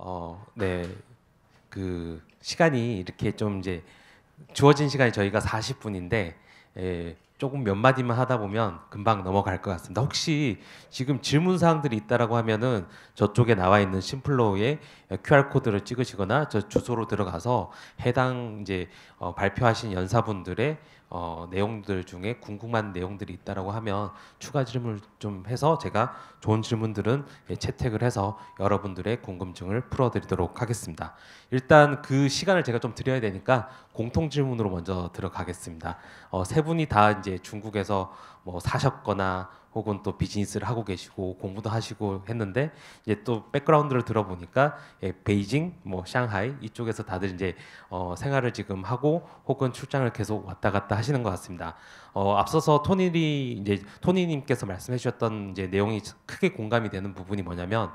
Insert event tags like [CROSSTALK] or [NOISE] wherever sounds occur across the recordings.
어, 네. 그 시간이 이렇게 좀 이제 주어진 시간이 저희가 40분인데 예, 조금 몇 마디만 하다 보면 금방 넘어갈 것 같습니다. 혹시 지금 질문 사항들이 있다라고 하면은 저쪽에 나와 있는 심플로우에 QR 코드를 찍으시거나 저 주소로 들어가서 해당 이제 어, 발표하신 연사분들의 어, 내용들 중에 궁금한 내용들이 있다라고 하면 추가 질문을 좀 해서 제가 좋은 질문들은 예, 채택을 해서 여러분들의 궁금증을 풀어드리도록 하겠습니다. 일단 그 시간을 제가 좀 드려야 되니까 공통 질문으로 먼저 들어가겠습니다. 어, 세 분이 다 이제 중국에서 뭐 사셨거나 혹은 또 비즈니스를 하고 계시고 공부도 하시고 했는데 이제 또 백그라운드를 들어보니까 예, 베이징, 뭐 샹하이 이쪽에서 다들 이제 어, 생활을 지금 하고 혹은 출장을 계속 왔다 갔다 하시는 것 같습니다. 어, 앞서서 토니리 이제 토니님께서 말씀해주셨던 이제 내용이 크게 공감이 되는 부분이 뭐냐면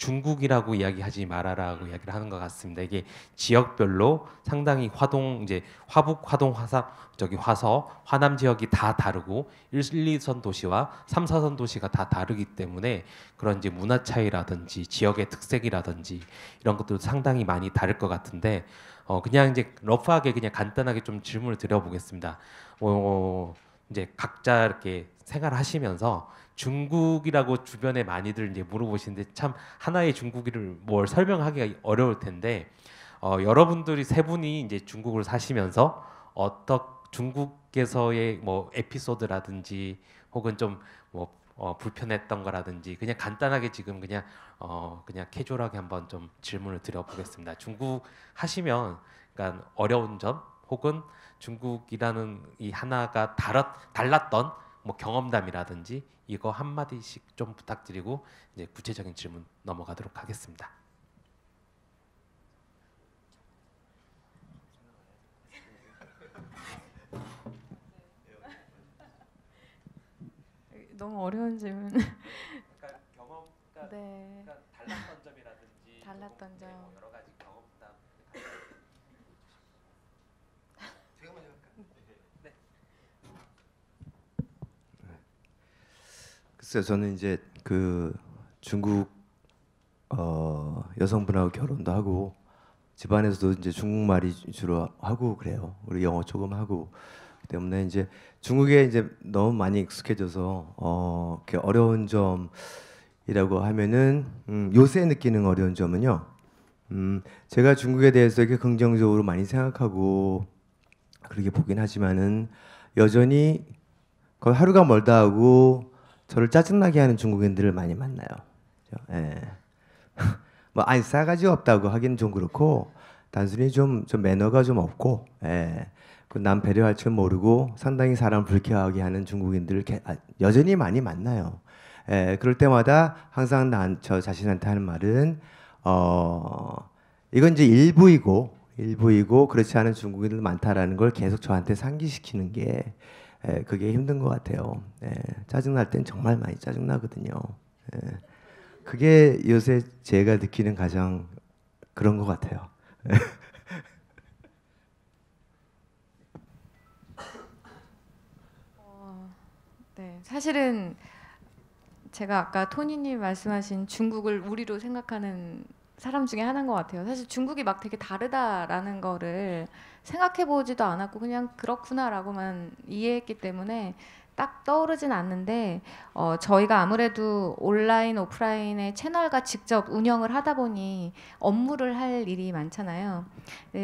중국이라고 이야기하지 말아라고 이야기를 하는 것 같습니다. 이게 지역별로 상당히 화동 이제 화북 화동 화사 저기 화서 화남 지역이 다 다르고 1, 2선 도시와 3, 4선 도시가 다 다르기 때문에 그런 이제 문화 차이라든지 지역의 특색이라든지 이런 것도 상당히 많이 다를 것 같은데 어 그냥 이제 러프하게 그냥 간단하게 좀 질문을 드려보겠습니다. 어, 어 이제 각자 이렇게 생활하시면서 중국이라고 주변에 많이들 이제 물어보시는데 참 하나의 중국이를 뭘 설명하기가 어려울 텐데 어, 여러분들이 세 분이 이제 중국을 사시면서 어떤 중국에서의 뭐 에피소드라든지 혹은 좀뭐 어, 불편했던 거라든지 그냥 간단하게 지금 그냥 어, 그냥 캐주얼하게 한번 좀 질문을 드려보겠습니다. 중국 하시면 그러니까 어려운 점 혹은 중국이라는 이 하나가 달았, 달랐던 뭐 경험담이라든지 이거 한 마디씩 좀 부탁드리고 이제 구체적인 질문 넘어가도록 하겠습니다. 너무 어려운 질문. 그러니까 경험, 그러니까, 네. 그러니까 달랐던 점이라든지 달랐던 네, 뭐 점. 뭐 여러 가지 글쎄 저는 이제 그 중국 어, 여성분하고 결혼도 하고 집안에서도 이제 중국말이 주로 하고 그래요. 우리 영어 조금 하고 그 때문에 이제 중국에 이제 너무 많이 익숙해져서 어, 어려운 점이라고 하면은 음, 요새 느끼는 어려운 점은요. 음, 제가 중국에 대해서 이렇게 긍정적으로 많이 생각하고 그렇게 보긴 하지만은 여전히 거의 하루가 멀다 하고 저를 짜증나게 하는 중국인들을 많이 만나요. 예. [LAUGHS] 뭐 아니 싸가지 없다고 하긴 좀 그렇고 단순히 좀, 좀 매너가 좀 없고 예. 그 남 배려할 줄 모르고 상당히 사람 불쾌하게 하는 중국인들을 개, 아, 여전히 많이 만나요. 예, 그럴 때마다 항상 난, 저 자신한테 하는 말은 어, 이건 이제 일부이고 일부이고 그렇지 않은 중국인들 많다라는 걸 계속 저한테 상기시키는 게 예, 그게 힘든 것 같아요. 예, 짜증 날땐 정말 많이 짜증 나거든요. 예, 그게 요새 제가 느끼는 가장 그런 것 같아요. [LAUGHS] 어, 네, 사실은 제가 아까 토니님 말씀하신 중국을 우리로 생각하는 사람 중에 하나인 것 같아요. 사실 중국이 막 되게 다르다라는 거를 생각해 보지도 않았고 그냥 그렇구나라고만 이해했기 때문에 딱 떠오르진 않는데 어, 저희가 아무래도 온라인 오프라인의 채널과 직접 운영을 하다 보니 업무를 할 일이 많잖아요.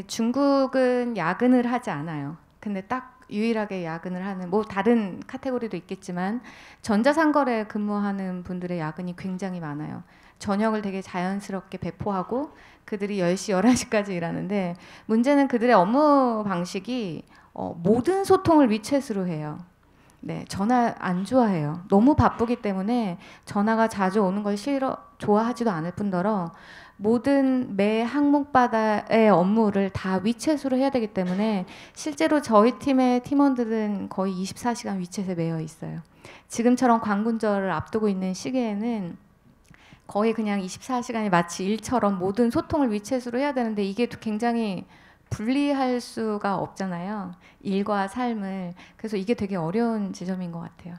중국은 야근을 하지 않아요. 근데 딱 유일하게 야근을 하는 뭐 다른 카테고리도 있겠지만 전자상거래 근무하는 분들의 야근이 굉장히 많아요. 저녁을 되게 자연스럽게 배포하고 그들이 10시, 11시까지 일하는데 문제는 그들의 업무 방식이 어, 모든 소통을 위챗으로 해요. 네, 전화 안 좋아해요. 너무 바쁘기 때문에 전화가 자주 오는 걸 싫어 좋아하지도 않을 뿐더러 모든 매 항목마다의 업무를 다 위챗으로 해야 되기 때문에 실제로 저희 팀의 팀원들은 거의 24시간 위챗에 매여 있어요. 지금처럼 광군절을 앞두고 있는 시기에는 거의 그냥 24시간이 마치 일처럼 모든 소통을 위챗으로 해야 되는데 이게 굉장히 분리할 수가 없잖아요. 일과 삶을. 그래서 이게 되게 어려운 지점인 것 같아요.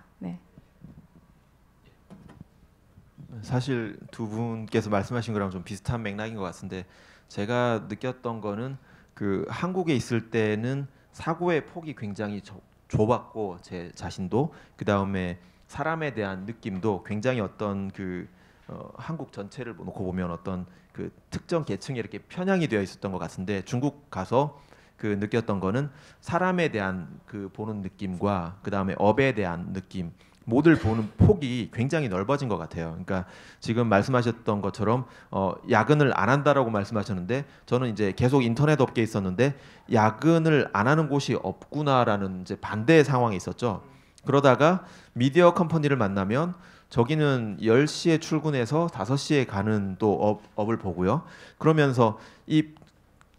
사실 두 분께서 말씀하신 거랑 좀 비슷한 맥락인 것 같은데 제가 느꼈던 거는 그 한국에 있을 때는 사고의 폭이 굉장히 좁았고 제 자신도 그 다음에 사람에 대한 느낌도 굉장히 어떤 그 어, 한국 전체를 뭐 놓고 보면 어떤 그 특정 계층에 이렇게 편향이 되어 있었던 것 같은데 중국 가서 그 느꼈던 거는 사람에 대한 그 보는 느낌과 그 다음에 업에 대한 느낌 못을 보는 폭이 굉장히 넓어진 것 같아요. 그러니까 지금 말씀하셨던 것처럼 어, 야근을 안 한다라고 말씀하셨는데 저는 이제 계속 인터넷 업계에 있었는데 야근을 안 하는 곳이 없구나라는 이제 반대의 상황이 있었죠. 그러다가 미디어 컴퍼니를 만나면 저기는 10시에 출근해서 5시에 가는 또 업, 업을 보고요. 그러면서 이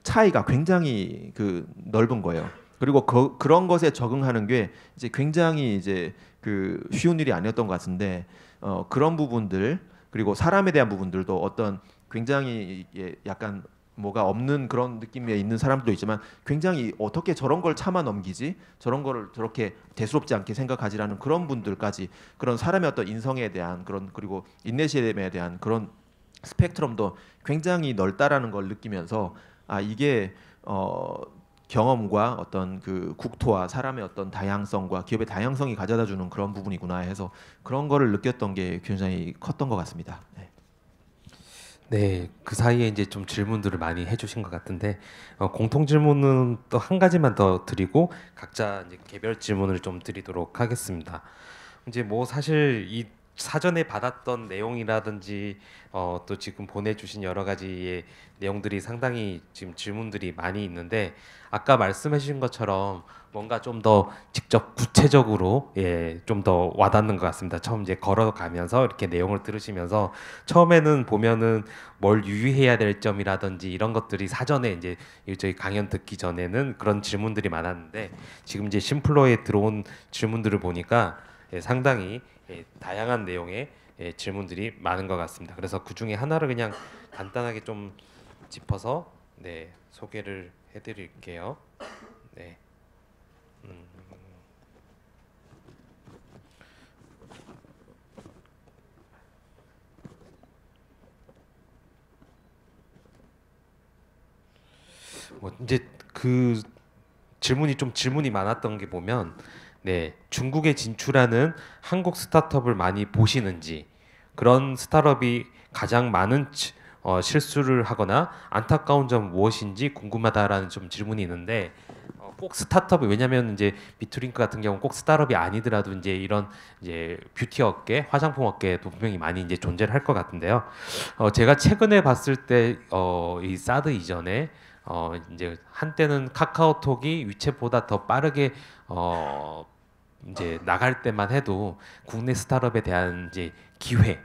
차이가 굉장히 그 넓은 거예요. 그리고 그, 그런 것에 적응하는 게 이제 굉장히 이제 그 쉬운 일이 아니었던 것 같은데 어, 그런 부분들 그리고 사람에 대한 부분들도 어떤 굉장히 약간 뭐가 없는 그런 느낌에 있는 사람도 있지만 굉장히 어떻게 저런 걸 참아 넘기지 저런 거를 저렇게 대수롭지 않게 생각하지라는 그런 분들까지 그런 사람의 어떤 인성에 대한 그런 그리고 인내심에 대한 그런 스펙트럼도 굉장히 넓다라는 걸 느끼면서 아 이게 어 경험과 어떤 그 국토와 사람의 어떤 다양성과 기업의 다양성이 가져다 주는 그런 부분이구나 해서 그런 거를 느꼈던 게 굉장히 컸던 것 같습니다. 네. 네, 그 사이에 이제 좀 질문들을 많이 해주신 것 같은데 어, 공통 질문은 또 한 가지만 더 드리고 각자 이제 개별 질문을 좀 드리도록 하겠습니다. 이제 뭐 사실 이 사전에 받았던 내용이라든지 어, 또 지금 보내주신 여러 가지의 내용들이 상당히 지금 질문들이 많이 있는데 아까 말씀해 주신 것처럼 뭔가 좀 더 직접 구체적으로 예, 좀더 와닿는 것 같습니다. 처음 이제 걸어가면서 이렇게 내용을 들으시면서 처음에는 보면은 뭘 유의해야 될 점이라든지 이런 것들이 사전에 이제 저희 강연 듣기 전에는 그런 질문들이 많았는데 지금 이제 심플로에 들어온 질문들을 보니까 예, 상당히 예, 다양한 내용의 예, 질문들이 많은 것 같습니다. 그래서 그 중에 하나를 그냥 간단하게 좀 짚어서 네 소개를 해드릴게요. 네. 음. 뭐 이제 그 질문이 좀 질문이 많았던 게 보면 네 중국에 진출하는 한국 스타트업을 많이 보시는지 그런 스타트업이 가장 많은 치, 어, 실수를 하거나 안타까운 점 무엇인지 궁금하다라는 좀 질문이 있는데 어, 꼭 스타트업 왜냐하면 이제 비트링크 같은 경우 꼭 스타트업이 아니더라도 이제 이런 이제 뷰티 업계, 화장품 업계도 분명히 많이 이제 존재를 할 것 같은데요. 어, 제가 최근에 봤을 때 어, 이 사드 이전에 어, 이제 한때는 카카오톡이 위챗보다 더 빠르게 어, 이제 나갈 때만 해도 국내 스타트업에 대한 이제 기회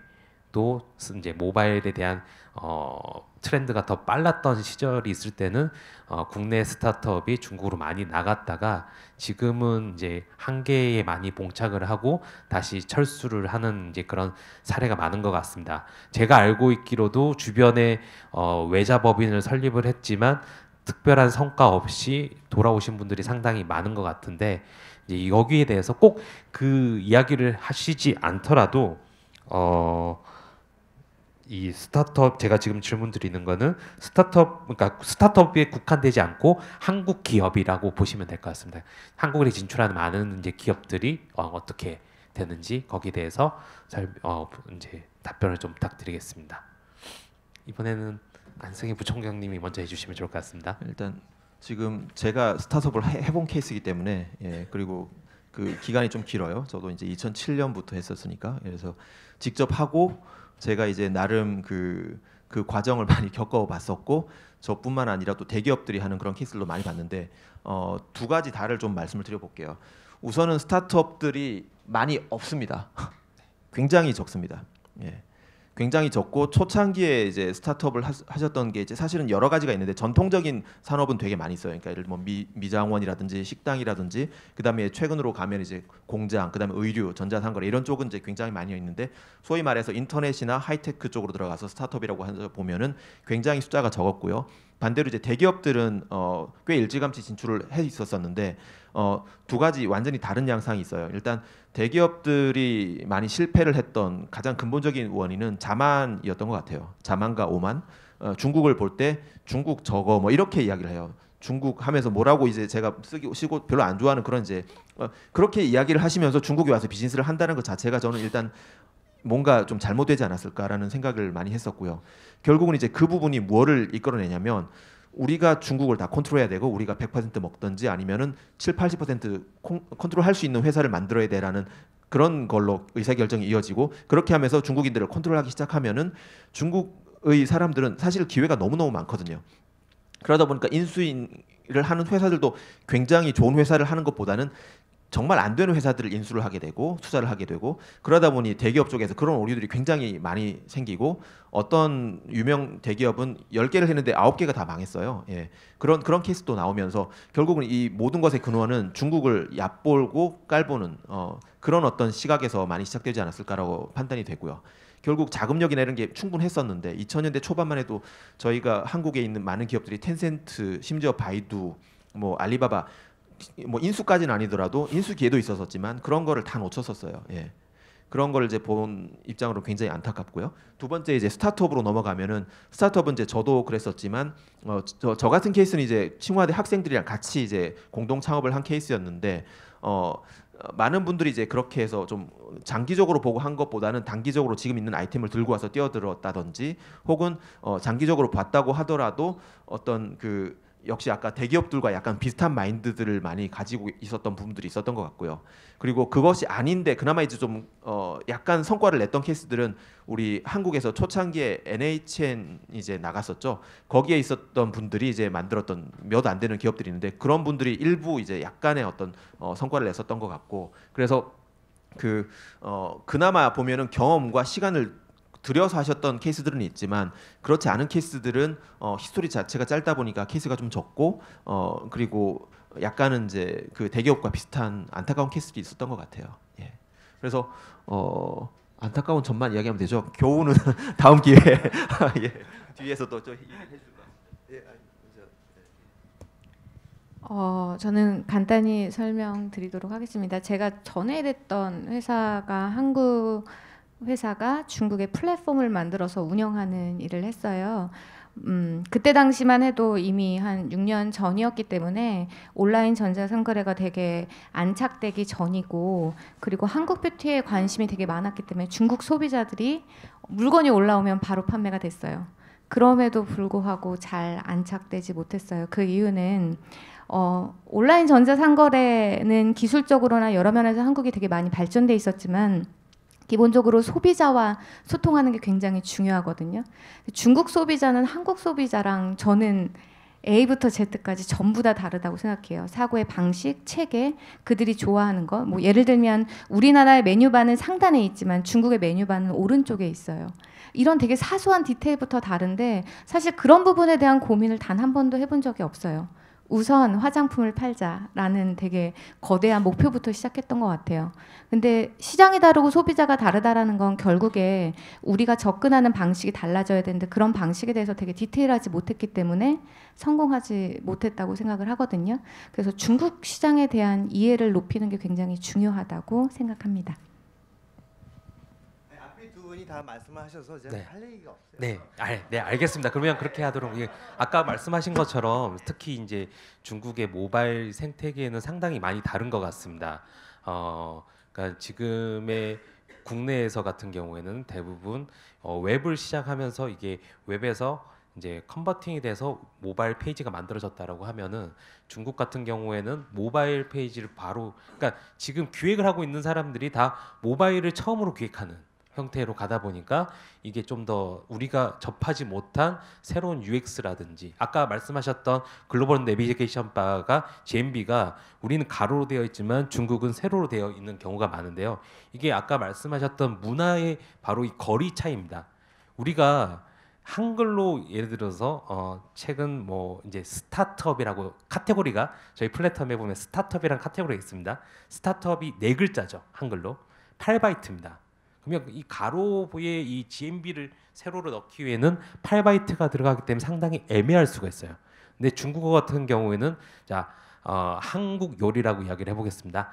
또 이제 모바일에 대한 어, 트렌드가 더 빨랐던 시절이 있을 때는 어, 국내 스타트업이 중국으로 많이 나갔다가 지금은 이제 한계에 많이 봉착을 하고 다시 철수를 하는 이제 그런 사례가 많은 것 같습니다. 제가 알고 있기로도 주변에 어, 외자 법인을 설립을 했지만 특별한 성과 없이 돌아오신 분들이 상당히 많은 것 같은데 이제 여기에 대해서 꼭 그 이야기를 하시지 않더라도 어. 이 스타트업 제가 지금 질문 드리는 거는 스타트업 그러니까 스타트업에 국한되지 않고 한국 기업이라고 보시면 될 것 같습니다. 한국에 진출하는 많은 이제 기업들이 어, 떻게 되는지 거기에 대해서 잘 어, 이제 답변을 좀 부탁드리겠습니다. 이번에는 안승희 부총장님이 먼저 해주시면 좋을 것 같습니다. 일단 지금 제가 스타트업을 해, 본 케이스이기 때문에 예, 그리고 그 기간이 좀 길어요. 저도 이제 2007년부터 했었으니까 그래서 직접 하고 제가 이제 나름 그그 그 과정을 많이 [LAUGHS] 겪어봤었고 저뿐만 아니라 또 대기업들이 하는 그런 케이스들도 많이 봤는데 어, 두 가지 다를 좀 말씀을 드려볼게요. 우선은 스타트업들이 많이 없습니다. [LAUGHS] 굉장히 적습니다. 예. 굉장히 적고 초창기에 이제 스타트업을 하셨던 게 이제 사실은 여러 가지가 있는데 전통적인 산업은 되게 많이 있어요. 그러니까 예를 들면 미, 미장원이라든지 식당이라든지 그다음에 최근으로 가면 이제 공장, 그다음에 의류, 전자상거래 이런 쪽은 이제 굉장히 많이 있는데 소위 말해서 인터넷이나 하이테크 쪽으로 들어가서 스타트업이라고 하는 보면은 굉장히 숫자가 적었고요. 반대로 이제 대기업들은 어, 꽤 일찌감치 진출을 해 있었었는데 어, 두 가지 완전히 다른 양상이 있어요. 일단 대기업들이 많이 실패를 했던 가장 근본적인 원인은 자만이었던 것 같아요. 자만과 오만. 어, 중국을 볼 때 중국 저거 뭐 이렇게 이야기를 해요. 중국 하면서 뭐라고 이제 제가 쓰기 시고 별로 안 좋아하는 그런 이제 어, 그렇게 이야기를 하시면서 중국에 와서 비즈니스를 한다는 것 자체가 저는 일단 뭔가 좀 잘못되지 않았을까라는 생각을 많이 했었고요. 결국은 이제 그 부분이 무 뭐를 이끌어내냐면 우리가 중국을 다 컨트롤해야 되고 우리가 100% 먹든지 아니면은 7, 80% 컨트롤할 수 있는 회사를 만들어야 되라는 그런 걸로 의사결정이 이어지고 그렇게 하면서 중국인들을 컨트롤하기 시작하면은 중국의 사람들은 사실 기회가 너무너무 많거든요. 그러다 보니까 인수인을 하는 회사들도 굉장히 좋은 회사를 하는 것보다는 정말 안 되는 회사들을 인수를 하게 되고 투자를 하게 되고 그러다 보니 대기업 쪽에서 그런 오류들이 굉장히 많이 생기고 어떤 유명 대기업은 10개를 했는데 9개가 다 망했어요. 예. 그런 그런 케이스도 나오면서 결국은 이 모든 것의 근원은 중국을 얕볼고 깔보는 어, 그런 어떤 시각에서 많이 시작되지 않았을까라고 판단이 되고요. 결국 자금력이나 이런 게 충분했었는데 2000년대 초반만 해도 저희가 한국에 있는 많은 기업들이 텐센트 심지어 바이두 뭐 알리바바 뭐 인수까지는 아니더라도 인수 기회도 있었었지만 그런 거를 다 놓쳤었어요. 예. 그런 걸 이제 본 입장으로 굉장히 안타깝고요. 두 번째 이제 스타트업으로 넘어가면은 스타트업은 이제 저도 그랬었지만 어, 저, 저 같은 케이스는 이제清华대 학생들이랑 같이 이제 공동 창업을 한 케이스였는데 어, 어 많은 분들이 이제 그렇게 해서 좀 장기적으로 보고 한 것보다는 단기적으로 지금 있는 아이템을 들고 와서 뛰어들었다든지 혹은 어, 장기적으로 봤다고 하더라도 어떤 그 역시 아까 대기업들과 약간 비슷한 마인드들을 많이 가지고 있었던 부분들이 있었던 것 같고요. 그리고 그것이 아닌데 그나마 이제 좀어 약간 성과를 냈던 케이스들은 우리 한국에서 초창기에 NHN 이제 나갔었죠. 거기에 있었던 분들이 이제 만들었던 몇 안 되는 기업들이 있는데 그런 분들이 일부 이제 약간의 어떤 어 성과를 냈었던 것 같고 그래서 그어 그나마 보면은 경험과 시간을 들여서 하셨던 케이스들은 있지만 그렇지 않은 케이스들은 어, 히스토리 자체가 짧다 보니까 케이스가 좀 적고 어, 그리고 약간은 이제 그 대기업과 비슷한 안타까운 케이스도 있었던 것 같아요. 예. 그래서 어, 안타까운 점만 이야기하면 되죠. 교훈은 [LAUGHS] 다음 기회에 [LAUGHS] 예. 뒤에서 또좀 예, 네. 어, 저는 간단히 설명드리도록 하겠습니다. 제가 전에 됐던 회사가 한국 회사가 중국의 플랫폼을 만들어서 운영하는 일을 했어요. 음, 그때 당시만 해도 이미 한 6년 전이었기 때문에 온라인 전자상거래가 되게 안착되기 전이고 그리고 한국 뷰티에 관심이 되게 많았기 때문에 중국 소비자들이 물건이 올라오면 바로 판매가 됐어요. 그럼에도 불구하고 잘 안착되지 못했어요. 그 이유는 어, 온라인 전자상거래는 기술적으로나 여러 면에서 한국이 되게 많이 발전돼 있었지만 기본적으로 소비자와 소통하는 게 굉장히 중요하거든요. 중국 소비자는 한국 소비자랑 저는 A부터 Z까지 전부 다 다르다고 생각해요. 사고의 방식, 체계, 그들이 좋아하는 것. 뭐 예를 들면 우리나라의 메뉴바는 상단에 있지만 중국의 메뉴바는 오른쪽에 있어요. 이런 되게 사소한 디테일부터 다른데 사실 그런 부분에 대한 고민을 단 한 번도 해본 적이 없어요. 우선 화장품을 팔자라는 되게 거대한 목표부터 시작했던 것 같아요. 근데 시장이 다르고 소비자가 다르다라는 건 결국에 우리가 접근하는 방식이 달라져야 되는데 그런 방식에 대해서 되게 디테일하지 못했기 때문에 성공하지 못했다고 생각을 하거든요. 그래서 중국 시장에 대한 이해를 높이는 게 굉장히 중요하다고 생각합니다. 다말씀 하셔서 제가 네. 할 얘기가 없어요. 네, 알, 아, 네 알겠습니다. 그러면 그렇게 하도록 예, 아까 말씀하신 것처럼 특히 이제 중국의 모바일 생태계는 상당히 많이 다른 것 같습니다. 어, 그러니까 지금의 국내에서 같은 경우에는 대부분 어, 웹을 시작하면서 이게 웹에서 이제 컨버팅이 돼서 모바일 페이지가 만들어졌다라고 하면은 중국 같은 경우에는 모바일 페이지를 바로 그러니까 지금 기획을 하고 있는 사람들이 다 모바일을 처음으로 기획하는 형태로 가다 보니까 이게 좀 더 우리가 접하지 못한 새로운 UX라든지 아까 말씀하셨던 글로벌 내비게이션 바가 GMB가 우리는 가로로 되어 있지만 중국은 세로로 되어 있는 경우가 많은데요. 이게 아까 말씀하셨던 문화의 바로 이 거리 차이입니다. 우리가 한글로 예를 들어서 어 최근 뭐 이제 스타트업이라고 카테고리가 저희 플랫폼에 보면 스타트업이란 카테고리가 있습니다. 스타트업이 네 글자죠 한글로 8바이트입니다. 그러면 이 가로에 이 GMB를 세로로 넣기 위해는 8바이트가 들어가기 때문에 상당히 애매할 수가 있어요. 근데 중국어 같은 경우에는 자 어, 한국 요리라고 이야기를 해보겠습니다.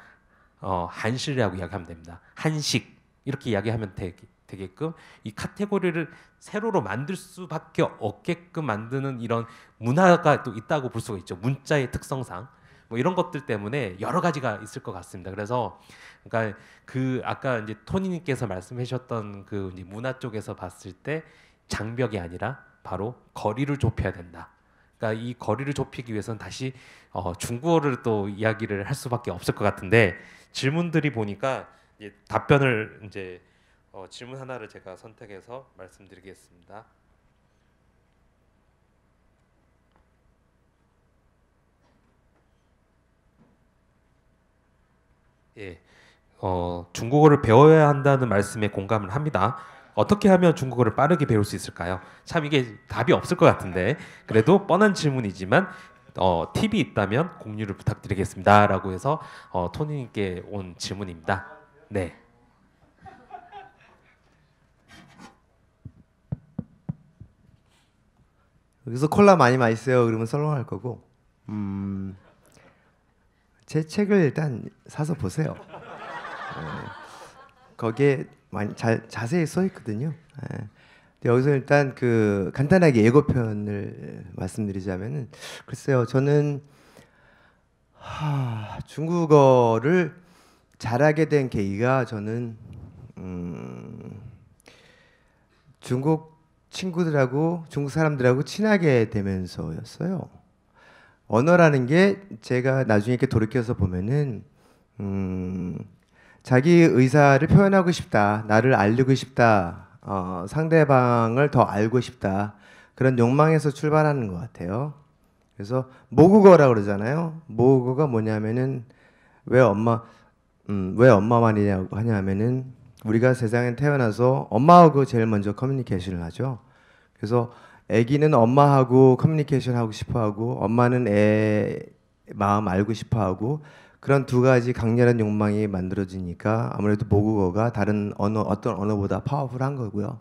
어, 한식이라고 이야기하면 됩니다. 한식 이렇게 이야기하면 되, 되게끔 이 카테고리를 세로로 만들 수밖에 없게끔 만드는 이런 문화가 또 있다고 볼 수가 있죠. 문자의 특성상. 뭐 이런 것들 때문에 여러 가지가 있을 것 같습니다. 그래서 그러니까 그 아까 이제 토니님께서 말씀하셨던 그 문화 쪽에서 봤을 때 장벽이 아니라 바로 거리를 좁혀야 된다. 그러니까 이 거리를 좁히기 위해서는 다시 어 중국어를 또 이야기를 할 수밖에 없을 것 같은데 질문들이 보니까 이제 답변을 이제 어 질문 하나를 제가 선택해서 말씀드리겠습니다. 예, 어, 중국어를 배워야 한다는 말씀에 공감을 합니다. 어떻게 하면 중국어를 빠르게 배울 수 있을까요? 참 이게 답이 없을 것 같은데 그래도 뻔한 질문이지만 어, 팁이 있다면 공유를 부탁드리겠습니다라고 해서 어, 토니님께 온 질문입니다. 네. 여기서 콜라 많이 마시세요. 그러면 썰렁할 거고. 음. 제 책을 일단 사서 보세요. 예. 거기에 많이 자, 자세히 써 있거든요. 예. 여기서 일단 그 간단하게 예고편을 말씀드리자면은 글쎄요 저는 하, 중국어를 잘하게 된 계기가 저는 음, 중국 친구들하고 중국 사람들하고 친하게 되면서였어요. 언어라는 게 제가 나중에 이렇게 돌이켜서 보면은 음, 자기 의사를 표현하고 싶다, 나를 알리고 싶다, 어, 상대방을 더 알고 싶다 그런 욕망에서 출발하는 것 같아요. 그래서 모국어라 고 그러잖아요. 모국어가 뭐냐면은 왜 엄마 음, 왜 엄마만이냐고 하냐면은 우리가 세상에 태어나서 엄마하고 제일 먼저 커뮤니케이션을 하죠. 그래서 아기는 엄마하고 커뮤니케이션 하고 싶어 하고 엄마는 애 마음 알고 싶어 하고 그런 두 가지 강렬한 욕망이 만들어지니까 아무래도 모국어가 다른 언어 어떤 언어보다 파워풀한 거고요.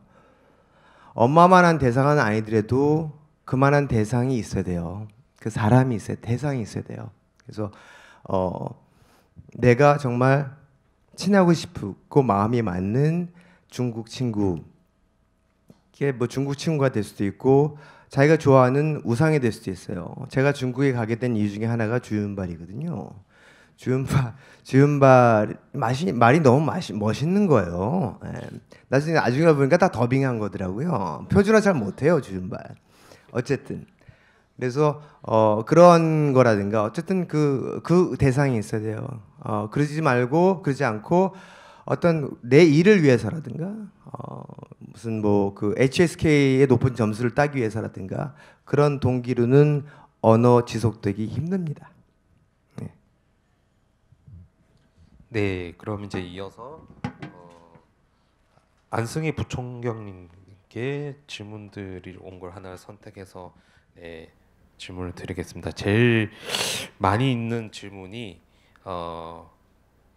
엄마만한 대상은 아니더라도 그만한 대상이 있어야 돼요. 그 사람이 있어야 대상이 있어야 돼요. 그래서 어 내가 정말 친하고 싶고 마음이 맞는 중국 친구 이게 뭐 중국 친구가 될 수도 있고 자기가 좋아하는 우상이 될 수도 있어요. 제가 중국에 가게 된 이유 중에 하나가 주윤발이거든요. 주윤발, 주윤발 맛이 말이 너무 맛이 멋있는 거예요. 예. 나중에 나중에 보니까 다 더빙한 거더라고요. 표준화 잘 못해요 주윤발. 어쨌든 그래서 어, 그런 거라든가 어쨌든 그그 그 대상이 있어야 돼요. 어, 그러지 말고 그러지 않고 어떤 내 일을 위해서라든가 어, 무슨 뭐 그 HSK의 높은 점수를 따기 위해서라든가 그런 동기로는 언어 지속되기 힘듭니다. 네. 네, 그럼 이제 이어서 어, 안승희 부총경님께 질문들이 온 걸 하나 선택해서 네, 질문을 드리겠습니다. 제일 많이 있는 질문이 어,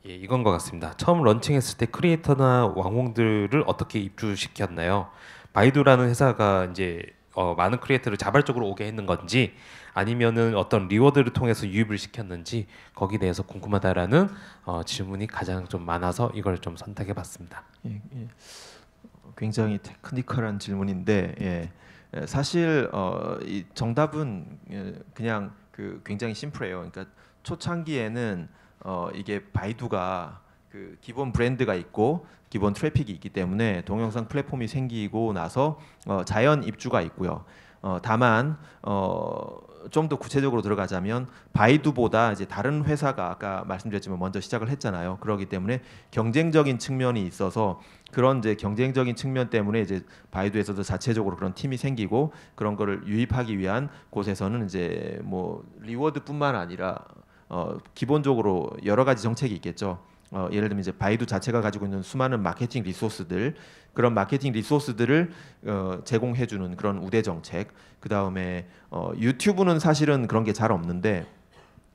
예, 이건 것 같습니다. 처음 런칭했을 때 크리에이터나 왕홍들을 어떻게 입주시켰나요? 바이두라는 회사가 이제 어, 많은 크리에이터를 자발적으로 오게 했는 건지 아니면은 어떤 리워드를 통해서 유입을 시켰는지 거기 대해서 궁금하다라는 어, 질문이 가장 좀 많아서 이걸 좀 선택해 봤습니다. 예, 예. 굉장히 테크니컬한 질문인데 예. 예 사실 어, 정답은 예, 그냥 그 굉장히 심플해요. 그러니까 초창기에는 어, 이게 바이두가 그 기본 브랜드가 있고 기본 트래픽이 있기 때문에 동영상 플랫폼이 생기고 나서 어, 자연 입주가 있고요. 어, 다만 어, 좀 더 구체적으로 들어가자면 바이두보다 이제 다른 회사가 아까 말씀드렸지만 먼저 시작을 했잖아요. 그러기 때문에 경쟁적인 측면이 있어서 그런 이제 경쟁적인 측면 때문에 이제 바이두에서도 자체적으로 그런 팀이 생기고 그런 거를 유입하기 위한 곳에서는 이제 뭐 리워드뿐만 아니라 어, 기본적으로 여러 가지 정책이 있겠죠. 어, 예를 들면 이제 바이두 자체가 가지고 있는 수많은 마케팅 리소스들 그런 마케팅 리소스들을 어, 제공해주는 그런 우대 정책 그 다음에 어, 유튜브는 사실은 그런 게 잘 없는데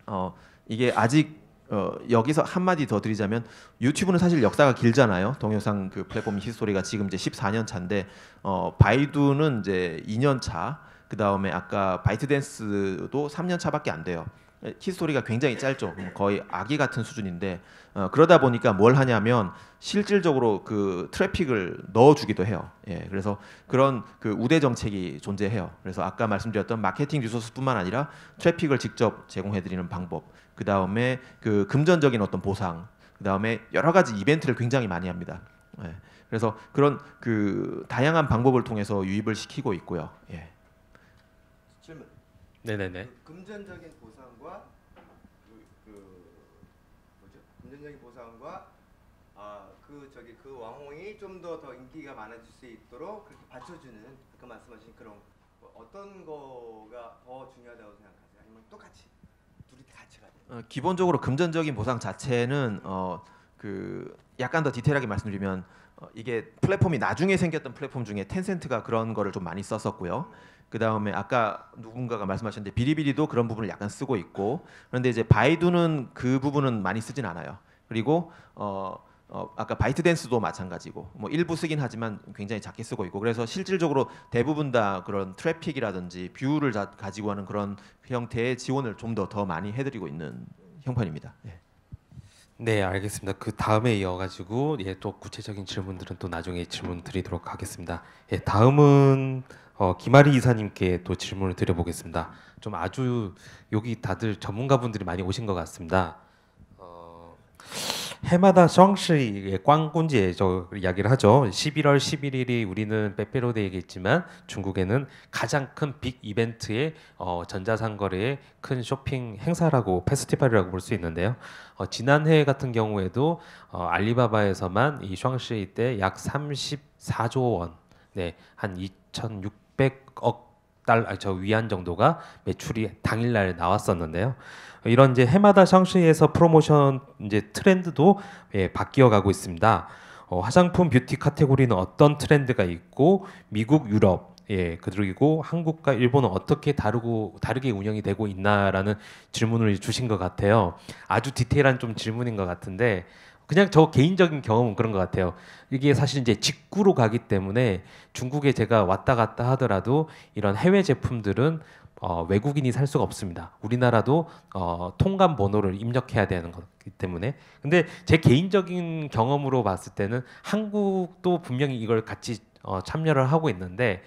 어, 이게 아직 어, 여기서 한 마디 더 드리자면 유튜브는 사실 역사가 길잖아요. 동영상 그 플랫폼 히스토리가 지금 이제 14년 차인데 어, 바이두는 이제 2년 차. 그 다음에 아까 바이트댄스도 3년 차밖에 안 돼요. 히스토리가 굉장히 짧죠. 뭐 거의 아기 같은 수준인데 어, 그러다 보니까 뭘 하냐면 실질적으로 그 트래픽을 넣어주기도 해요. 예, 그래서 그런 그 우대 정책이 존재해요. 그래서 아까 말씀드렸던 마케팅 리소스뿐만 아니라 트래픽을 직접 제공해드리는 방법, 그 다음에 그 금전적인 어떤 보상, 그 다음에 여러 가지 이벤트를 굉장히 많이 합니다. 예, 그래서 그런 그 다양한 방법을 통해서 유입을 시키고 있고요. 예. 네네네. 그 금전적인 보상과 그, 그 뭐죠? 금전적인 보상과 아그 저기 그 왕홍이 좀 더 더 인기가 많아질 수 있도록 그렇게 받쳐주는 아까 말씀하신 그런 어떤 거가 더 중요하다고 생각하세요? 아니면 똑같이 둘이 같이 가요? 어, 기본적으로 금전적인 보상 자체는 어, 그 약간 더 디테일하게 말씀드리면 어, 이게 플랫폼이 나중에 생겼던 플랫폼 중에 텐센트가 그런 거를 좀 많이 썼었고요. 음. 그 다음에 아까 누군가가 말씀하셨는데 비리비리도 그런 부분을 약간 쓰고 있고 그런데 이제 바이두는 그 부분은 많이 쓰진 않아요. 그리고 어, 어 아까 바이트댄스도 마찬가지고 뭐 일부 쓰긴 하지만 굉장히 작게 쓰고 있고 그래서 실질적으로 대부분 다 그런 트래픽이라든지 뷰를 자, 가지고 하는 그런 형태의 지원을 좀 더더 더 많이 해드리고 있는 형편입니다. 예. 네, 알겠습니다. 그 다음에 이어가지고 예, 또 구체적인 질문들은 또 나중에 질문 드리도록 하겠습니다. 예, 다음은 어, 김아리 이사님께 또 질문을 드려보겠습니다. 좀 아주 여기 다들 전문가분들이 많이 오신 것 같습니다. 어, 해마다 성시의 꽝군지저 이야기를 하죠. 11월 11일이 우리는 빼빼로데이겠지만 중국에는 가장 큰 빅 이벤트의 어, 전자상거래의 큰 쇼핑 행사라고 페스티벌이라고 볼 수 있는데요. 어, 지난해 같은 경우에도 어, 알리바바에서만 이 샹시 때 약 34조 원, 네, 한2,600 억달저 아, 위안 정도가 매출이 당일날 나왔었는데요. 이런 이제 해마다 상시에서 프로모션 이제 트렌드도 예, 바뀌어 가고 있습니다. 어, 화장품 뷰티 카테고리는 어떤 트렌드가 있고 미국, 유럽, 예, 그리고 한국과 일본은 어떻게 다르고 다르게 운영이 되고 있나라는 질문을 주신 것 같아요. 아주 디테일한 좀 질문인 것 같은데 그냥 저 개인적인 경험은 그런 것 같아요. 이게 사실 이제 직구로 가기 때문에 중국에 제가 왔다 갔다 하더라도 이런 해외 제품들은 어, 외국인이 살 수가 없습니다. 우리나라도 어, 통관 번호를 입력해야 되는 거기 때문에. 근데 제 개인적인 경험으로 봤을 때는 한국도 분명히 이걸 같이 어, 참여를 하고 있는데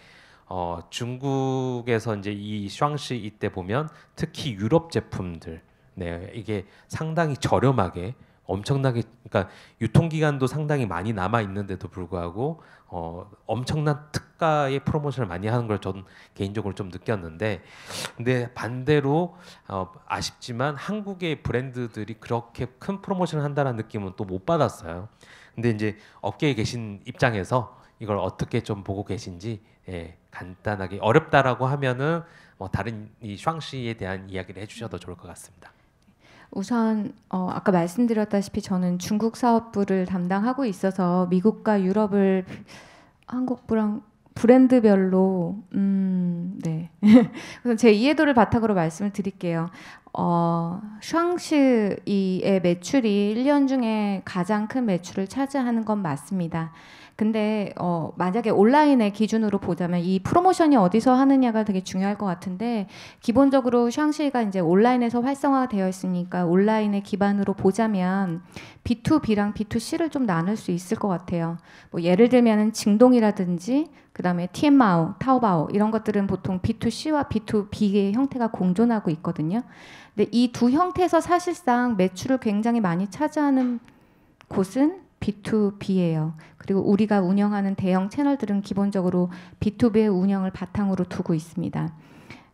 어, 중국에서 이제 이 샹시 이때 보면 특히 유럽 제품들 네, 이게 상당히 저렴하게 엄청나게 그러니까 유통기간도 상당히 많이 남아 있는데도 불구하고 어, 엄청난 특가의 프로모션을 많이 하는 걸 저는 개인적으로 좀 느꼈는데 근데 반대로 어, 아쉽지만 한국의 브랜드들이 그렇게 큰 프로모션을 한다는 느낌은 또 못 받았어요. 근데 이제 업계에 계신 입장에서 이걸 어떻게 좀 보고 계신지 예, 간단하게 어렵다라고 하면은 뭐 다른 이 샹시에 대한 이야기를 해주셔도 좋을 것 같습니다. 우선 어, 아까 말씀드렸다시피 저는 중국 사업부를 담당하고 있어서 미국과 유럽을 한국부랑 브랜드별로 음, 네. [LAUGHS] 우선 제 이해도를 바탕으로 말씀을 드릴게요. 어, 샹시의 매출이 1년 중에 가장 큰 매출을 차지하는 건 맞습니다. 근데 어 만약에 온라인의 기준으로 보자면 이 프로모션이 어디서 하느냐가 되게 중요할 것 같은데 기본적으로 샹시가 이제 온라인에서 활성화되어 있으니까 온라인의 기반으로 보자면 B2B랑 B2C를 좀 나눌 수 있을 것 같아요. 뭐 예를 들면은 징동이라든지 그다음에 t m 마 o 타오바오 이런 것들은 보통 B2C와 B2B의 형태가 공존하고 있거든요. 근데 이 두 형태에서 사실상 매출을 굉장히 많이 차지하는 곳은 B2B예요. 그리고 우리가 운영하는 대형 채널들은 기본적으로 B2B의 운영을 바탕으로 두고 있습니다.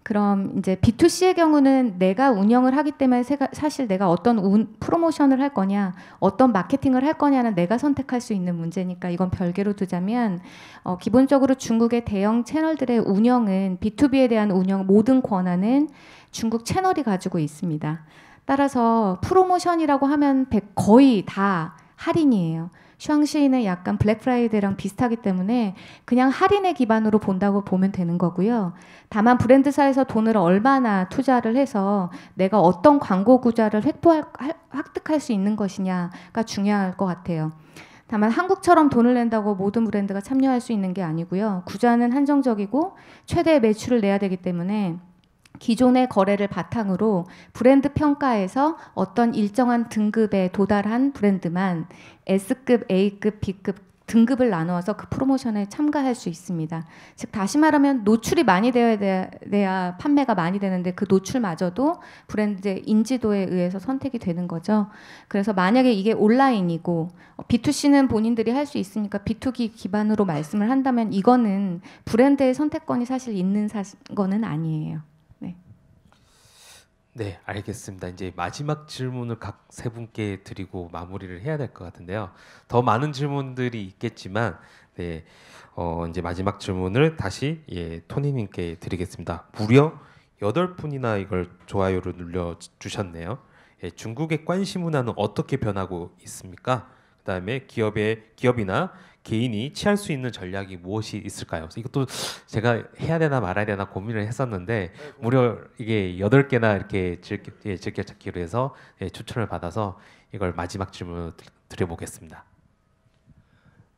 그럼 이제 B2C의 경우는 내가 운영을 하기 때문에 사실 내가 어떤 운, 프로모션을 할 거냐, 어떤 마케팅을 할 거냐는 내가 선택할 수 있는 문제니까 이건 별개로 두자면 어, 기본적으로 중국의 대형 채널들의 운영은 B2B에 대한 운영 모든 권한은 중국 채널이 가지고 있습니다. 따라서 프로모션이라고 하면 거의 다 할인이에요. 샹시는 약간 블랙프라이데이랑 비슷하기 때문에 그냥 할인의 기반으로 본다고 보면 되는 거고요. 다만 브랜드사에서 돈을 얼마나 투자를 해서 내가 어떤 광고 구자를 획득할 획득할 수 있는 것이냐가 중요할 것 같아요. 다만 한국처럼 돈을 낸다고 모든 브랜드가 참여할 수 있는 게 아니고요. 구자는 한정적이고 최대 매출을 내야 되기 때문에 기존의 거래를 바탕으로 브랜드 평가에서 어떤 일정한 등급에 도달한 브랜드만 S급, A급, B급 등급을 나누어서 그 프로모션에 참가할 수 있습니다. 즉 다시 말하면 노출이 많이 되어야 돼야 판매가 많이 되는데 그 노출마저도 브랜드의 인지도에 의해서 선택이 되는 거죠. 그래서 만약에 이게 온라인이고 B2C는 어, 본인들이 할 수 있으니까 b 2 b 기반으로 말씀을 한다면 이거는 브랜드의 선택권이 사실 있는 사 거는 아니에요. 네, 알겠습니다. 이제 마지막 질문을 각 세 분께 드리고 마무리를 해야 될 것 같은데요. 더 많은 질문들이 있겠지만, 네, 어, 이제 마지막 질문을 다시 예, 토니님께 드리겠습니다. 무려 여덟 분이나 이걸 좋아요를 눌러 주셨네요. 예, 중국의 관시 문화는 어떻게 변하고 있습니까? 그다음에 기업의 기업이나 개인이 취할 수 있는 전략이 무엇이 있을까요? 이것도 제가 해야 되나 말아야 되나 고민을 했었는데 네, 무려 이게 여덟 개나 이렇게 즐겨, 예, 즐겨찾기로 해서 예, 추천을 받아서 이걸 마지막 질문 드려보겠습니다.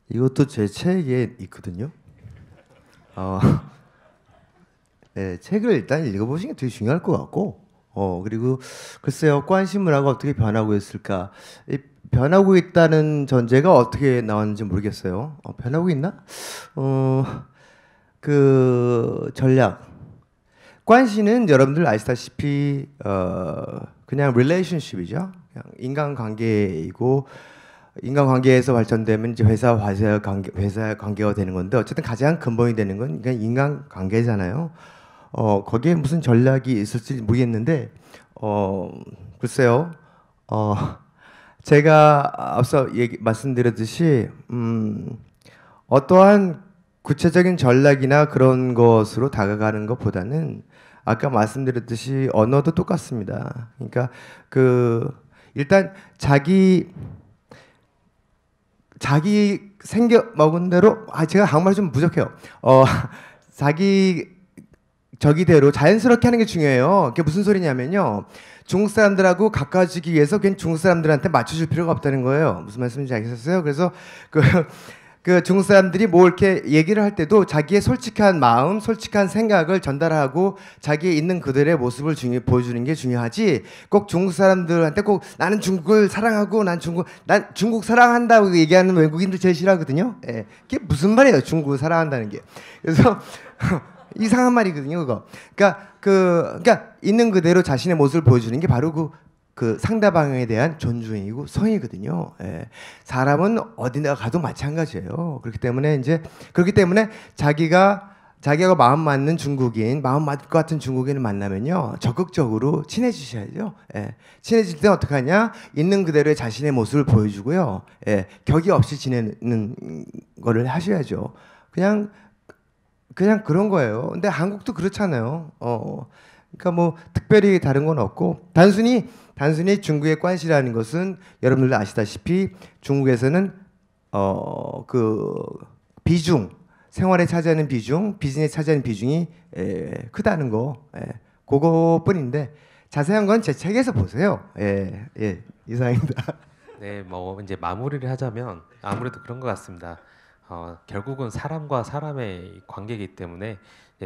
이것도 제 책에 있거든요. 어, 네, [LAUGHS] 책을 일단 읽어보시게 되게 중요할 것 같고, 어, 그리고 글쎄요, 관심을 하고 어떻게 변하고 있을까. 변하고 있다는 전제가 어떻게 나왔는지 모르겠어요. 어, 변하고 있나? 어, 그 전략. 관 씨는 여러분들 아시다시피 어, 그냥 릴레이션십이죠. 그냥 인간관계이고 인간관계에서 발전되면 이제 회사 관계 회사 관계가 되는 건데 어쨌든 가장 근본이 되는 건 그냥 인간관계잖아요. 어, 거기에 무슨 전략이 있을지 모르겠는데 어, 글쎄요. 어, 제가 앞서 얘기, 말씀드렸듯이 음, 어떠한 구체적인 전략이나 그런 것으로 다가가는 것보다는 아까 말씀드렸듯이 언어도 똑같습니다. 그러니까 그 일단 자기 자기 생겨 먹은 대로 아 제가 한말 좀 부족해요. 어 [LAUGHS] 자기 저기대로 자연스럽게 하는 게 중요해요. 그게 무슨 소리냐면요. 중국 사람들하고 가까워지기 위해서 괜히 중국 사람들한테 맞춰줄 필요가 없다는 거예요. 무슨 말씀인지 알겠어요? 그래서 그, [LAUGHS] 그 중국 사람들이 뭐 이렇게 얘기를 할 때도 자기의 솔직한 마음, 솔직한 생각을 전달하고 자기의 있는 그들의 모습을 중요, 보여주는 게 중요하지 꼭 중국 사람들한테 꼭 나는 중국을 사랑하고 난 중국 난 중국 사랑한다고 얘기하는 외국인들 제일 싫어하거든요. 예. 이게 무슨 말이에요? 중국을 사랑한다는 게. 그래서 [LAUGHS] 이상한 말이거든요, 그거. 그러니까 그 그러니까 있는 그대로 자신의 모습을 보여주는 게 바로 그그 그 상대방에 대한 존중이고 성이거든요. 예. 사람은 어디나 가도 마찬가지예요. 그렇기 때문에 이제 그렇기 때문에 자기가 자기하고 마음 맞는 중국인, 마음 맞을 것 같은 중국인을 만나면요. 적극적으로 친해지셔야죠. 예. 친해질 때 어떻게 하냐? 있는 그대로의 자신의 모습을 보여주고요. 예. 격이 없이 지내는 거를 하셔야죠. 그냥 그냥 그런 거예요. 근데 한국도 그렇잖아요. 어, 어, 그러니까 뭐 특별히 다른 건 없고 단순히 단순히 중국의 관시라는 것은 여러분들 아시다시피 중국에서는 어, 그 비중 생활에 차지하는 비중, 비즈니스에 차지하는 비중이 에, 예, 크다는 거, 예, 그거뿐인데 자세한 건 제 책에서 보세요. 예, 예, 이상입니다. 네, 뭐 이제 마무리를 하자면 아무래도 그런 것 같습니다. 어, 결국은 사람과 사람의 관계이기 때문에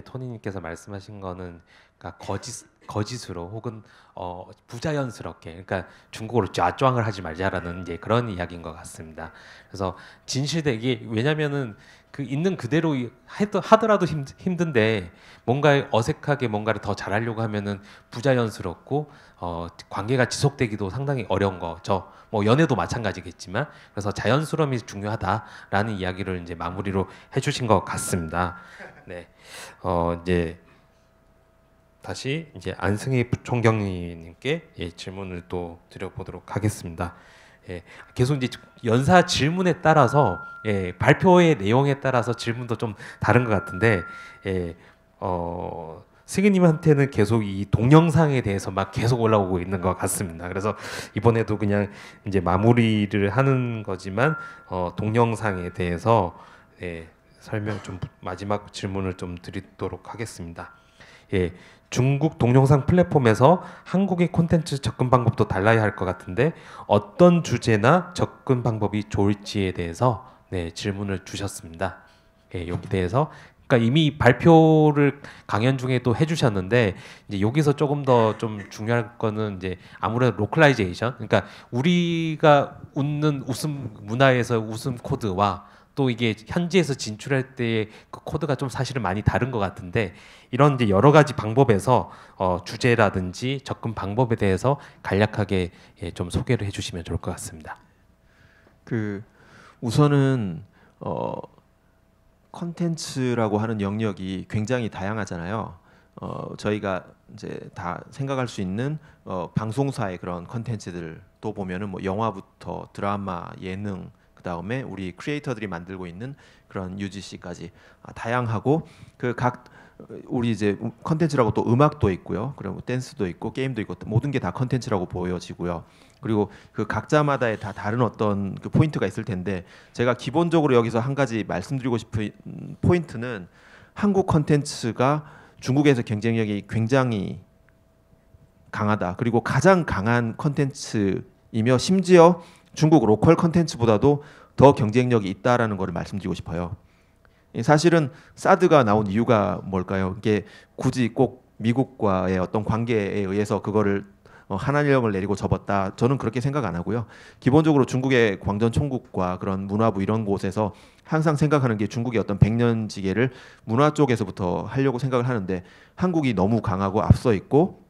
토니님께서 말씀하신 거는 그러니까 거짓 거짓으로 혹은 어, 부자연스럽게 그러니까 중국어로 좌쫙을 하지 말자라는 이제 그런 이야기인 것 같습니다. 그래서 진실되기 왜냐면은 그 있는 그대로 하더라도 힘, 든데 뭔가 어색하게 뭔가를 더 잘하려고 하면은 부자연스럽고 어, 관계가 지속되기도 상당히 어려운 거죠. 뭐 연애도 마찬가지겠지만 그래서 자연스러움이 중요하다라는 이야기를 이제 마무리로 해주신 것 같습니다. 네, 어, 이제 다시 이제 안승희 부총경님께 예, 질문을 또 드려보도록 하겠습니다. 예, 계속 이제 연사 질문에 따라서 예, 발표의 내용에 따라서 질문도 좀 다른 것 같은데 예, 어, 승희님한테는 계속 이 동영상에 대해서 막 계속 올라오고 있는 것 같습니다. 그래서 이번에도 그냥 이제 마무리를 하는 거지만 어, 동영상에 대해서 예, 설명 좀 마지막 질문을 좀 드리도록 하겠습니다. 예, 중국 동영상 플랫폼에서 한국의 콘텐츠 접근 방법도 달라야 할 것 같은데 어떤 주제나 접근 방법이 좋을지에 대해서 네, 질문을 주셨습니다. 예, 여기 대해서 그러니까 이미 발표를 강연 중에 또 해주셨는데 이제 여기서 조금 더 좀 중요한 거는 이제 아무래도 로컬라이제이션 그러니까 우리가 웃는 웃음 문화에서 웃음 코드와 또 이게 현지에서 진출할 때의 그 코드가 좀 사실은 많이 다른 것 같은데 이런 이제 여러 가지 방법에서 어, 주제라든지 접근 방법에 대해서 간략하게 예, 좀 소개를 해주시면 좋을 것 같습니다. 그 우선은 어 컨텐츠라고 하는 영역이 굉장히 다양하잖아요. 어 저희가 이제 다 생각할 수 있는 어 방송사의 그런 컨텐츠들도 보면은 뭐 영화부터 드라마, 예능 그 다음에 우리 크리에이터들이 만들고 있는 그런 UGC까지 아, 다양하고 그 각 우리 이제 컨텐츠라고 또 음악도 있고요. 그리고 댄스도 있고 게임도 있고 모든 게 다 컨텐츠라고 보여지고요. 그리고 그 각자마다의 다 다른 어떤 그 포인트가 있을 텐데 제가 기본적으로 여기서 한 가지 말씀드리고 싶은 포인트는 한국 컨텐츠가 중국에서 경쟁력이 굉장히 강하다. 그리고 가장 강한 컨텐츠이며 심지어 중국 로컬 컨텐츠보다도 더 경쟁력이 있다라는 것을 말씀드리고 싶어요. 사실은 사드가 나온 이유가 뭘까요? 이게 굳이 꼭 미국과의 어떤 관계에 의해서 그거를 하나님을 어, 내리고 접었다. 저는 그렇게 생각 안 하고요. 기본적으로 중국의 광전 총국과 그런 문화부 이런 곳에서 항상 생각하는 게 중국의 어떤 백년지계를 문화 쪽에서부터 하려고 생각을 하는데 한국이 너무 강하고 앞서 있고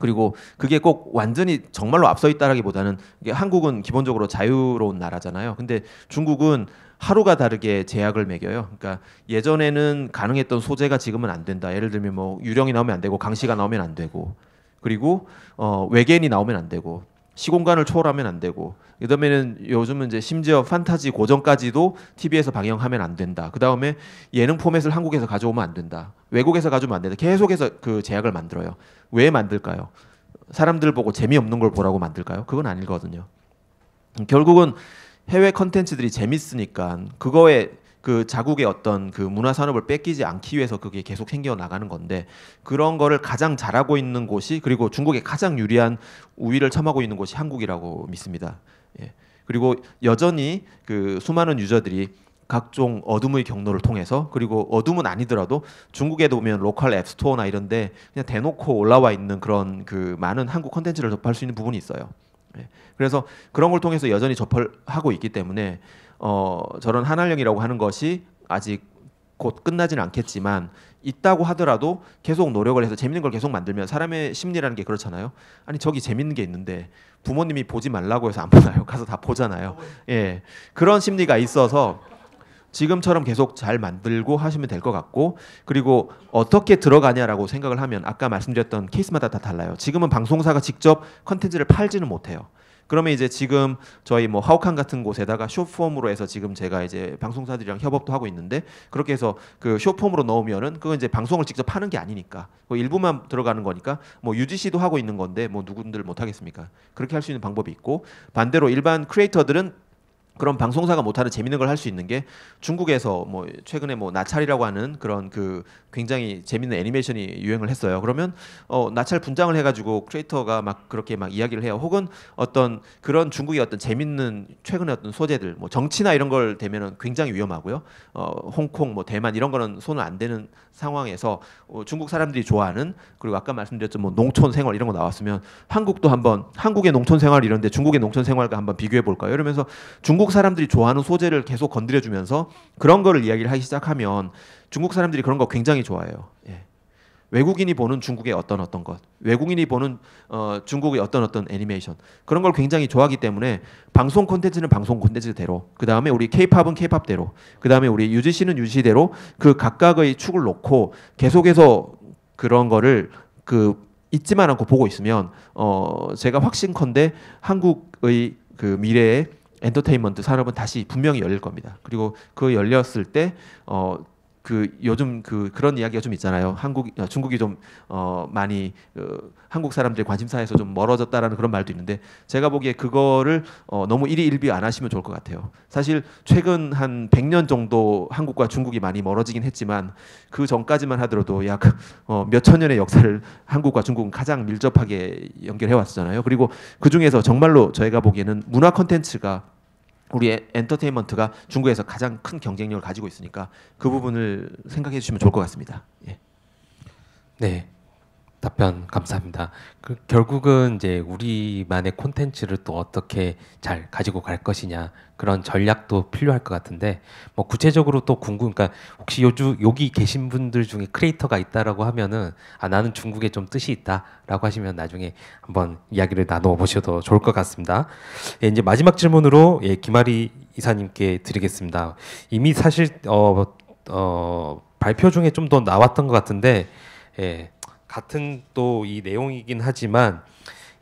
그리고 그게 꼭 완전히 정말로 앞서 있다라기보다는 한국은 기본적으로 자유로운 나라잖아요. 근데 중국은 하루가 다르게 제약을 매겨요. 그러니까 예전에는 가능했던 소재가 지금은 안 된다. 예를 들면 뭐 유령이 나오면 안 되고 강시가 나오면 안 되고 그리고 어 외계인이 나오면 안 되고 시공간을 초월하면 안 되고 그 다음에는 요즘은 이제 심지어 판타지 고전까지도 TV에서 방영하면 안 된다. 그 다음에 예능 포맷을 한국에서 가져오면 안 된다. 외국에서 가져오면 안 된다. 계속해서 그 제약을 만들어요. 왜 만들까요? 사람들 보고 재미없는 걸 보라고 만들까요? 그건 아니거든요. 결국은 해외 컨텐츠들이 재밌으니까 그거에 그 자국의 어떤 그 문화 산업을 뺏기지 않기 위해서 그게 계속 생겨 나가는 건데 그런 거를 가장 잘하고 있는 곳이 그리고 중국에 가장 유리한 우위를 참하고 있는 곳이 한국이라고 믿습니다. 예. 그리고 여전히 그 수많은 유저들이 각종 어둠의 경로를 통해서 그리고 어둠은 아니더라도 중국에도 보면 로컬 앱 스토어나 이런데 그냥 대놓고 올라와 있는 그런 그 많은 한국 컨텐츠를 접할 수 있는 부분이 있어요. 예. 그래서 그런 걸 통해서 여전히 접하고 할 있기 때문에 어, 저런 한활령이라고 하는 것이 아직 곧 끝나지는 않겠지만 있다고 하더라도 계속 노력을 해서 재밌는 걸 계속 만들면 사람의 심리라는 게 그렇잖아요. 아니 저기 재밌는 게 있는데 부모님이 보지 말라고 해서 안 보나요? [LAUGHS] 가서 다 보잖아요. 예 그런 심리가 있어서 지금처럼 계속 잘 만들고 하시면 될 것 같고 그리고 어떻게 들어가냐라고 생각을 하면 아까 말씀드렸던 케이스마다 다 달라요. 지금은 방송사가 직접 컨텐츠를 팔지는 못해요. 그러면 이제 지금 저희 뭐 하우칸 같은 곳에다가 쇼폼으로 해서 지금 제가 이제 방송사들이랑 협업도 하고 있는데 그렇게 해서 그 쇼폼으로 넣으면은 그건 이제 방송을 직접 하는 게 아니니까 뭐 일부만 들어가는 거니까 뭐 UGC도 하고 있는 건데 뭐 누군들 못 하겠습니까? 그렇게 할 수 있는 방법이 있고 반대로 일반 크리에이터들은 그런 방송사가 못하는 재밌는 걸 할 수 있는 게 중국에서 뭐 최근에 뭐 나찰이라고 하는 그런 그 굉장히 재밌는 애니메이션이 유행을 했어요. 그러면 어 나찰 분장을 해가지고 크리에이터가 막 그렇게 막 이야기를 해요. 혹은 어떤 그런 중국의 어떤 재밌는 최근에 어떤 소재들 뭐 정치나 이런 걸 되면은 굉장히 위험하고요. 어 홍콩 뭐 대만 이런 거는 손을 안 대는 상황에서 어, 중국 사람들이 좋아하는 그리고 아까 말씀드렸죠 뭐 농촌 생활 이런 거 나왔으면 한국도 한번 한국의 농촌 생활 이런데 중국의 농촌 생활과 한번 비교해 볼까요? 이러면서 중국 사람들이 좋아하는 소재를 계속 건드려 주면서 그런 거를 이야기를 하기 시작하면 중국 사람들이 그런 거 굉장히 좋아해요. 예. 외국인이 보는 중국의 어떤 어떤 것, 외국인이 보는 어, 중국의 어떤 어떤 애니메이션 그런 걸 굉장히 좋아하기 때문에 방송 콘텐츠는 방송 콘텐츠대로, 그 다음에 우리 케팝은케팝대로그 다음에 우리 유지씨는 유지대로 그 각각의 축을 놓고 계속해서 그런 거를 그 잊지만 않고 보고 있으면 어, 제가 확신컨대 한국의 그 미래의 엔터테인먼트 산업은 다시 분명히 열릴 겁니다. 그리고 그 열렸을 때 어, 그 요즘 그 그런 이야기가 좀 있잖아요. 한국 아, 중국이 좀어 많이 그 한국 사람들의 관심사에서 좀 멀어졌다라는 그런 말도 있는데 제가 보기에 그거를 어 너무 일희일비 안 하시면 좋을 것 같아요. 사실 최근 한 100년 정도 한국과 중국이 많이 멀어지긴 했지만 그 전까지만 하더라도 약어 몇천 년의 역사를 한국과 중국은 가장 밀접하게 연결해 왔잖아요. 그리고 그 중에서 정말로 저희가 보기에는 문화 콘텐츠가 우리 엔터테인먼트가 중국에서 가장 큰 경쟁력을 가지고 있으니까 그 부분을 생각해 주시면 좋을 것 같습니다. 예. 네. 답변 감사합니다. 그 결국은 이제 우리만의 콘텐츠를 또 어떻게 잘 가지고 갈 것이냐 그런 전략도 필요할 것 같은데 뭐 구체적으로 또 궁금 그러니까 혹시 요주 여기 계신 분들 중에 크리에이터가 있다라고 하면은 아 나는 중국에 좀 뜻이 있다라고 하시면 나중에 한번 이야기를 나눠 보셔도 좋을 것 같습니다. 예, 이제 마지막 질문으로 예, 김아리 이사님께 드리겠습니다. 이미 사실 어, 어 발표 중에 좀 더 나왔던 것 같은데 예, 같은 또 이 내용이긴 하지만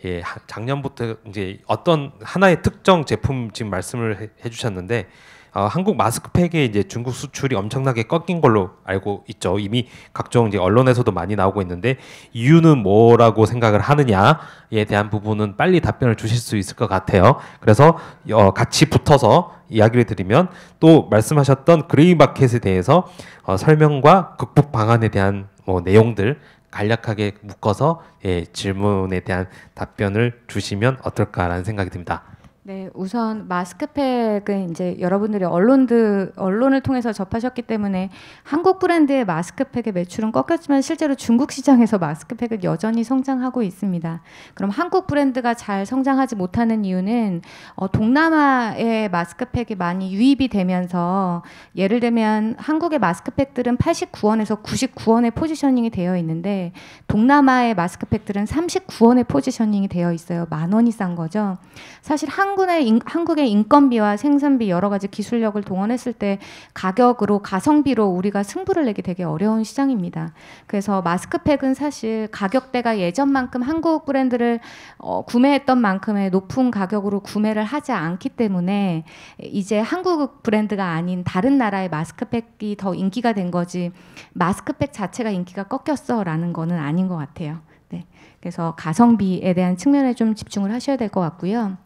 예, 작년부터 이제 어떤 하나의 특정 제품 지금 말씀을 해, 주셨는데 어, 한국 마스크팩의 이제 중국 수출이 엄청나게 꺾인 걸로 알고 있죠. 이미 각종 이제 언론에서도 많이 나오고 있는데 이유는 뭐라고 생각을 하느냐에 대한 부분은 빨리 답변을 주실 수 있을 것 같아요. 그래서 어, 같이 붙어서 이야기를 드리면 또 말씀하셨던 그레이 마켓에 대해서 어, 설명과 극복 방안에 대한 뭐 내용들 간략하게 묶어서 예, 질문에 대한 답변을 주시면 어떨까라는 생각이 듭니다. 네, 우선 마스크팩은 이제 여러분들이 언론들 언론을 통해서 접하셨기 때문에 한국 브랜드의 마스크팩의 매출은 꺾였지만 실제로 중국 시장에서 마스크팩은 여전히 성장하고 있습니다. 그럼 한국 브랜드가 잘 성장하지 못하는 이유는 어, 동남아의 마스크팩이 많이 유입이 되면서 예를 들면 한국의 마스크팩들은 89원에서 99원의 포지셔닝이 되어 있는데 동남아의 마스크팩들은 39원의 포지셔닝이 되어 있어요. 만 원이 싼 거죠. 사실 한 한국의, 인, 한국의 인건비와 생산비 여러 가지 기술력을 동원했을 때 가격으로 가성비로 우리가 승부를 내기 되게 어려운 시장입니다. 그래서 마스크팩은 사실 가격대가 예전만큼 한국 브랜드를 어, 구매했던 만큼의 높은 가격으로 구매를 하지 않기 때문에 이제 한국 브랜드가 아닌 다른 나라의 마스크팩이 더 인기가 된 거지 마스크팩 자체가 인기가 꺾였어라는 거는 아닌 것 같아요. 네. 그래서 가성비에 대한 측면에 좀 집중을 하셔야 될 것 같고요.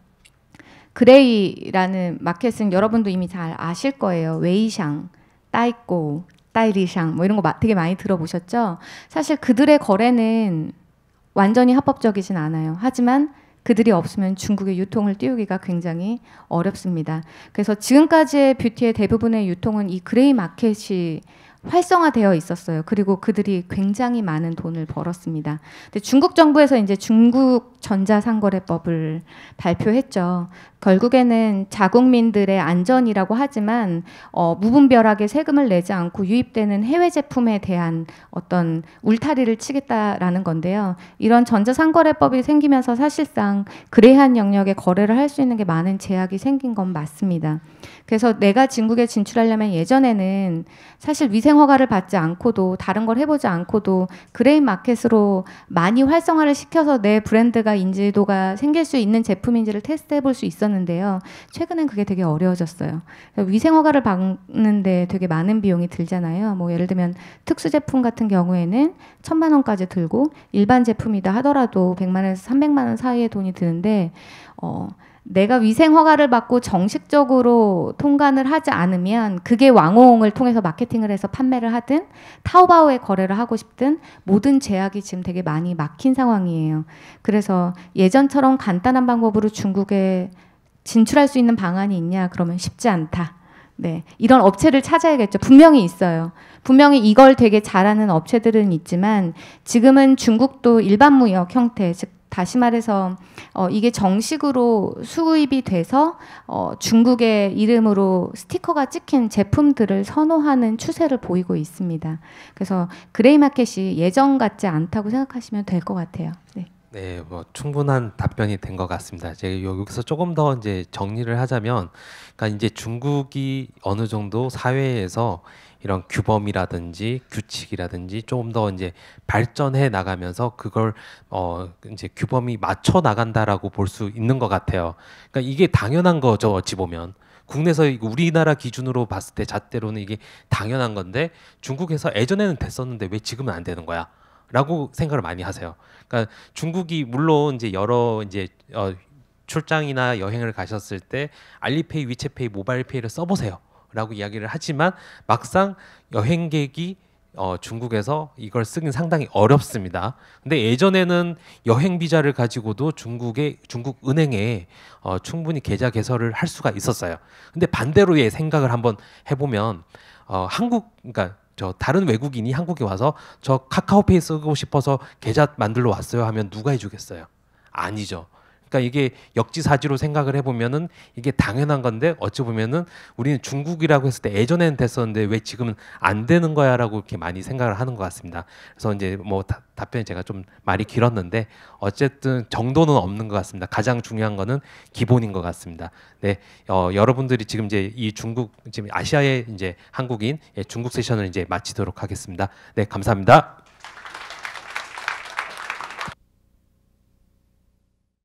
그레이라는 마켓은 여러분도 이미 잘 아실 거예요. 웨이샹, 따이꼬, 따이리샹 뭐 이런 거 되게 많이 들어보셨죠? 사실 그들의 거래는 완전히 합법적이진 않아요. 하지만 그들이 없으면 중국의 유통을 띄우기가 굉장히 어렵습니다. 그래서 지금까지의 뷰티의 대부분의 유통은 이 그레이 마켓이 활성화되어 있었어요. 그리고 그들이 굉장히 많은 돈을 벌었습니다. 근데 중국 정부에서 이제 중국 전자상거래법을 발표했죠. 결국에는 자국민들의 안전이라고 하지만 어, 무분별하게 세금을 내지 않고 유입되는 해외 제품에 대한 어떤 울타리를 치겠다라는 건데요. 이런 전자상거래법이 생기면서 사실상 그레한 영역에 거래를 할 수 있는 게 많은 제약이 생긴 건 맞습니다. 그래서 내가 중국에 진출하려면 예전에는 사실 위생 허가를 받지 않고도 다른 걸 해보지 않고도 그레이 마켓으로 많이 활성화를 시켜서 내 브랜드가 인지도가 생길 수 있는 제품인지를 테스트해볼 수 있었는데 있었는데요. 최근엔 그게 되게 어려워졌어요. 그러니까 위생 허가를 받는데 되게 많은 비용이 들잖아요. 뭐 예를 들면 특수 제품 같은 경우에는 천만 원까지 들고 일반 제품이다 하더라도 백만 원에서 삼백만 원 사이의 돈이 드는데 어 내가 위생 허가를 받고 정식적으로 통관을 하지 않으면 그게 왕호을 통해서 마케팅을 해서 판매를 하든 타오바오에 거래를 하고 싶든 모든 제약이 지금 되게 많이 막힌 상황이에요. 그래서 예전처럼 간단한 방법으로 중국에 진출할 수 있는 방안이 있냐? 그러면 쉽지 않다. 네. 이런 업체를 찾아야겠죠. 분명히 있어요. 분명히 이걸 되게 잘하는 업체들은 있지만 지금은 중국도 일반 무역 형태, 즉 다시 말해서 어, 이게 정식으로 수입이 돼서 어, 중국의 이름으로 스티커가 찍힌 제품들을 선호하는 추세를 보이고 있습니다. 그래서 그레이 마켓이 예전 같지 않다고 생각하시면 될 것 같아요. 네. 네, 뭐 충분한 답변이 된 것 같습니다. 제가 여기서 조금 더 이제 정리를 하자면, 그러니까 이제 중국이 어느 정도 사회에서 이런 규범이라든지 규칙이라든지 조금 더 이제 발전해 나가면서 그걸 어 이제 규범이 맞춰 나간다라고 볼 수 있는 것 같아요. 그러니까 이게 당연한 거죠, 어찌 보면. 국내에서 우리나라 기준으로 봤을 때 잣대로는 이게 당연한 건데 중국에서 예전에는 됐었는데 왜 지금은 안 되는 거야? 라고 생각을 많이 하세요. 그러니까 중국이 물론 이제 여러 이제 어, 출장이나 여행을 가셨을 때 알리페이, 위챗페이, 모바일페이를 써보세요. 라고 이야기를 하지만 막상 여행객이 어, 중국에서 이걸 쓰긴 상당히 어렵습니다. 근데 예전에는 여행 비자를 가지고도 중국의 중국 은행에 어, 충분히 계좌 개설을 할 수가 있었어요. 근데 반대로의 예, 생각을 한번 해보면 어, 한국 그러니까 저 다른 외국인이 한국에 와서 저 카카오페이 쓰고 싶어서 계좌 만들러 왔어요 하면 누가 해주겠어요? 아니죠. 그러니까 이게 역지사지로 생각을 해보면은 이게 당연한 건데 어찌 보면은 우리는 중국이라고 했을 때 예전에는 됐었는데 왜 지금은 안 되는 거야라고 이렇게 많이 생각을 하는 것 같습니다. 그래서 이제 뭐 다, 답변이 제가 좀 말이 길었는데 어쨌든 정도는 없는 것 같습니다. 가장 중요한 거는 기본인 것 같습니다. 네, 어, 여러분들이 지금 이제 이 중국 지금 아시아의 이제 한국인 예, 중국 세션을 이제 마치도록 하겠습니다. 네, 감사합니다.